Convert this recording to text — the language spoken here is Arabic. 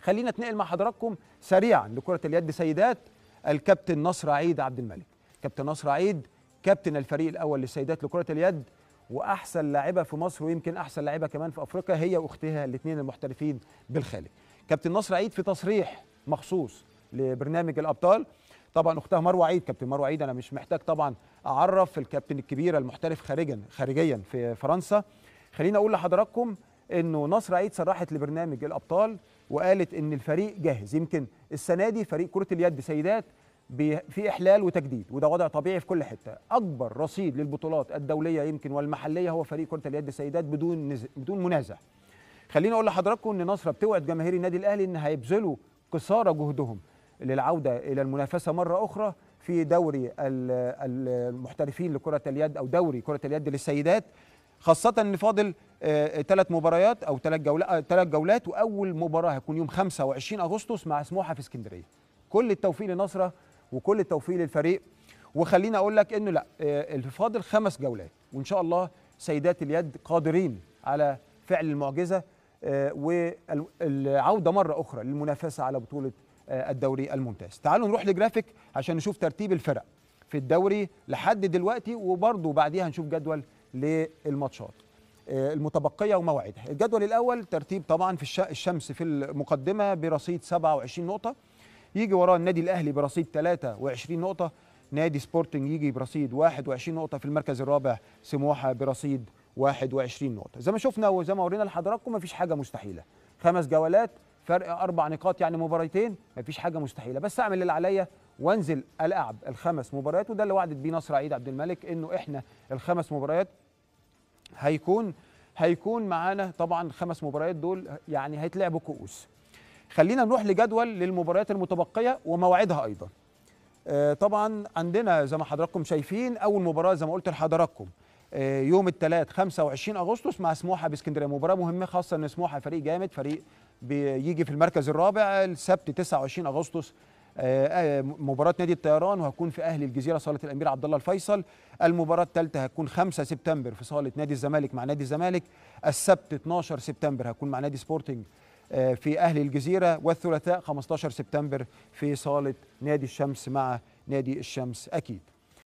خلينا اتنقل مع حضراتكم سريعا لكرة اليد سيدات الكابتن نصر عيد عبد الملك كابتن نصر عيد كابتن الفريق الاول للسيدات لكرة اليد واحسن لاعبة في مصر ويمكن احسن لاعبة كمان في افريقيا هي واختها الاثنين المحترفين بالخارج كابتن نصر عيد في تصريح مخصوص لبرنامج الابطال طبعا اختها مروه عيد كابتن مروه عيد انا مش محتاج طبعا اعرف الكابتن الكبيره المحترف خارجا خارجيا في فرنسا خليني اقول لحضراتكم انه نصر عيد صرحت لبرنامج الابطال وقالت ان الفريق جاهز يمكن السنه دي فريق كره اليد سيدات في احلال وتجديد وده وضع طبيعي في كل حته اكبر رصيد للبطولات الدوليه يمكن والمحليه هو فريق كره اليد سيدات بدون نز... بدون منازع خليني اقول لحضراتكم ان نصر بتوعد جماهير النادي الاهلي ان هيبذلوا قصارى جهدهم للعوده الى المنافسه مره اخرى في دوري المحترفين لكره اليد او دوري كره اليد للسيدات خاصه ان فاضل ثلاث آه، آه، مباريات او ثلاث جولات ثلاث آه، جولات واول مباراه هيكون يوم 25 اغسطس مع سموحه في اسكندريه كل التوفيق لنصرة وكل التوفيق للفريق وخليني اقول لك انه لا الفاضل خمس جولات وان شاء الله سيدات اليد قادرين على فعل المعجزه والعوده مره اخرى للمنافسه على بطوله الدوري الممتاز تعالوا نروح لجرافيك عشان نشوف ترتيب الفرق في الدوري لحد دلوقتي وبرضه بعديها هنشوف جدول للماتشات آه، المتبقيه ومواعيدها الجدول الاول ترتيب طبعا في الشمس في المقدمه برصيد 27 نقطه يجي وراه النادي الاهلي برصيد 23 نقطه نادي سبورتنج يجي برصيد 21 نقطه في المركز الرابع سموحه برصيد 21 نقطه زي ما شفنا وزي ما ورينا لحضراتكم مفيش حاجه مستحيله خمس جولات فرق اربع نقاط يعني مباراتين مفيش حاجه مستحيله بس اعمل اللي عليا وانزل الاعب الخمس مباريات وده اللي وعدت بيه نصر عيد عبد الملك انه احنا الخمس مباريات هيكون هيكون معانا طبعا خمس مباريات دول يعني هيتلعبوا كؤوس خلينا نروح لجدول للمباريات المتبقيه ومواعيدها ايضا آه، طبعا عندنا زي ما حضراتكم شايفين اول مباراه زي ما قلت لحضراتكم آه، يوم الثلاث 25 اغسطس مع سموحه باسكندريه مباراه مهمه خاصه ان سموحه فريق جامد فريق بيجي في المركز الرابع السبت 29 اغسطس آه، آه، مباراة نادي الطيران وهتكون في أهل الجزيرة صالة الأمير عبد الله الفيصل، المباراة الثالثة هتكون 5 سبتمبر في صالة نادي الزمالك مع نادي الزمالك، السبت 12 سبتمبر هتكون مع نادي سبورتنج في أهل الجزيرة والثلاثاء 15 سبتمبر في صالة نادي الشمس مع نادي الشمس أكيد.